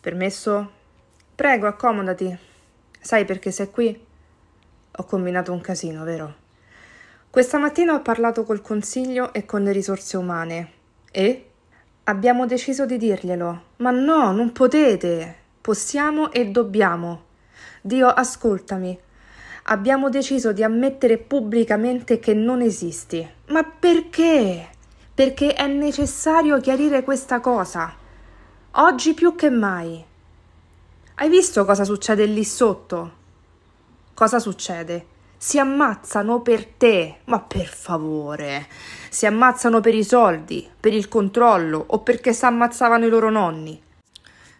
Permesso? Prego, accomodati. Sai perché sei qui? Ho combinato un casino, vero? Questa mattina ho parlato col Consiglio e con le risorse umane. E? Abbiamo deciso di dirglielo. Ma no, non potete. Possiamo e dobbiamo. Dio, ascoltami. Abbiamo deciso di ammettere pubblicamente che non esisti. Ma perché? Perché è necessario chiarire questa cosa. Oggi più che mai. Hai visto cosa succede lì sotto? Cosa succede? Si ammazzano per te, ma per favore. Si ammazzano per i soldi, per il controllo o perché si ammazzavano i loro nonni.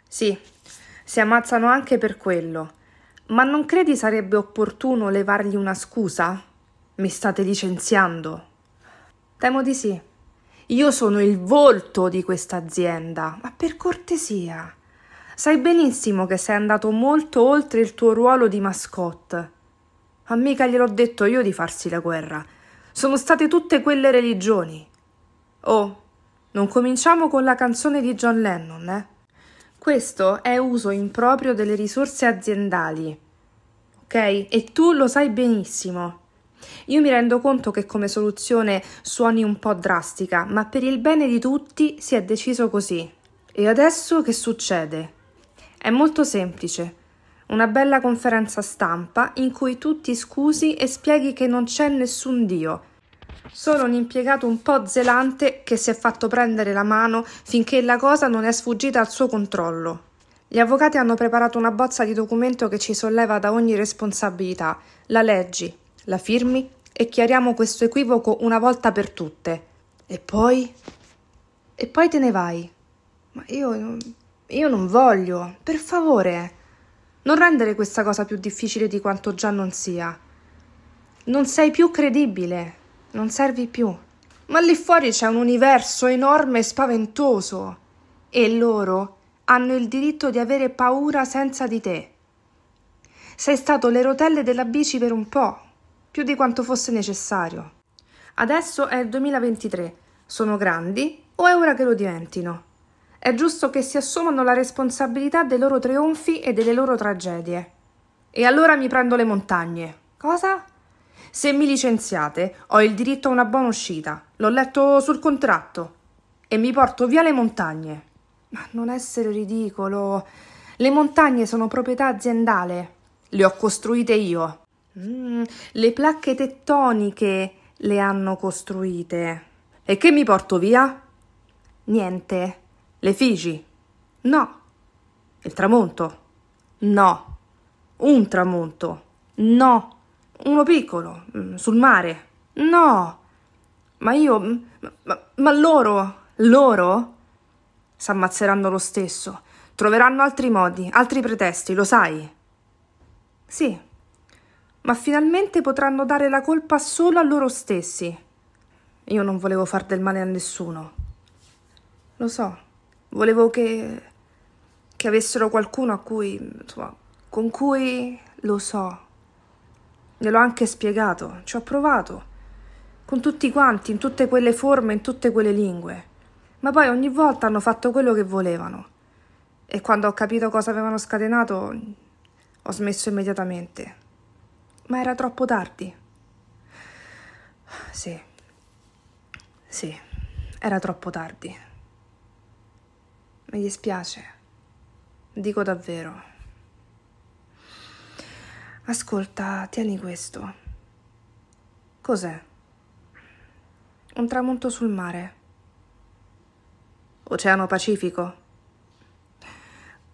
Sì, si ammazzano anche per quello. Ma non credi sarebbe opportuno levargli una scusa? Mi state licenziando? Temo di sì. Io sono il volto di questa azienda, ma per cortesia. Sai benissimo che sei andato molto oltre il tuo ruolo di mascotte. Ma mica gliel'ho detto io di farsi la guerra. Sono state tutte quelle religioni. Oh, non cominciamo con la canzone di John Lennon, eh? Questo è uso improprio delle risorse aziendali. Ok? E tu lo sai benissimo. Io mi rendo conto che come soluzione suoni un po' drastica, ma per il bene di tutti si è deciso così. E adesso che succede? È molto semplice. Una bella conferenza stampa in cui tu ti scusi e spieghi che non c'è nessun Dio, Solo un impiegato un po' zelante che si è fatto prendere la mano finché la cosa non è sfuggita al suo controllo. Gli avvocati hanno preparato una bozza di documento che ci solleva da ogni responsabilità, la leggi, la firmi e chiariamo questo equivoco una volta per tutte. E poi? E poi te ne vai. Ma io... io non voglio. Per favore. Non rendere questa cosa più difficile di quanto già non sia. Non sei più credibile. Non servi più. Ma lì fuori c'è un universo enorme e spaventoso. E loro hanno il diritto di avere paura senza di te. Sei stato le rotelle della bici per un po', più di quanto fosse necessario. Adesso è il 2023, sono grandi o è ora che lo diventino? È giusto che si assumano la responsabilità dei loro trionfi e delle loro tragedie. E allora mi prendo le montagne. Cosa? Se mi licenziate, ho il diritto a una buona uscita. L'ho letto sul contratto. E mi porto via le montagne. Ma non essere ridicolo. Le montagne sono proprietà aziendale. Le ho costruite io. Mm, le placche tettoniche le hanno costruite. E che mi porto via? Niente. Le Figi? No. Il tramonto? No. Un tramonto? No. Uno piccolo, mm, sul mare? No. Ma io... Mm, ma, ma loro? Loro? S'ammazzeranno lo stesso. Troveranno altri modi, altri pretesti, lo sai? Sì, ma finalmente potranno dare la colpa solo a loro stessi. Io non volevo far del male a nessuno. Lo so, volevo che, che avessero qualcuno a cui, insomma, con cui lo so. Gliel'ho anche spiegato, ci ho provato, con tutti quanti, in tutte quelle forme, in tutte quelle lingue. Ma poi ogni volta hanno fatto quello che volevano. E quando ho capito cosa avevano scatenato, ho smesso immediatamente ma era troppo tardi. Sì, sì, era troppo tardi. Mi dispiace, dico davvero. Ascolta, tieni questo. Cos'è? Un tramonto sul mare. Oceano Pacifico.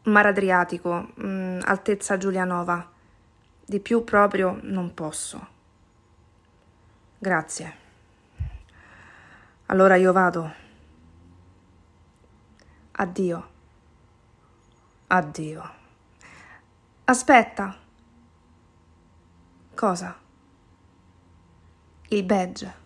Mar Adriatico, mm, altezza Giulianova. Di più proprio non posso. Grazie. Allora io vado. Addio. Addio. Aspetta. Cosa? Il badge.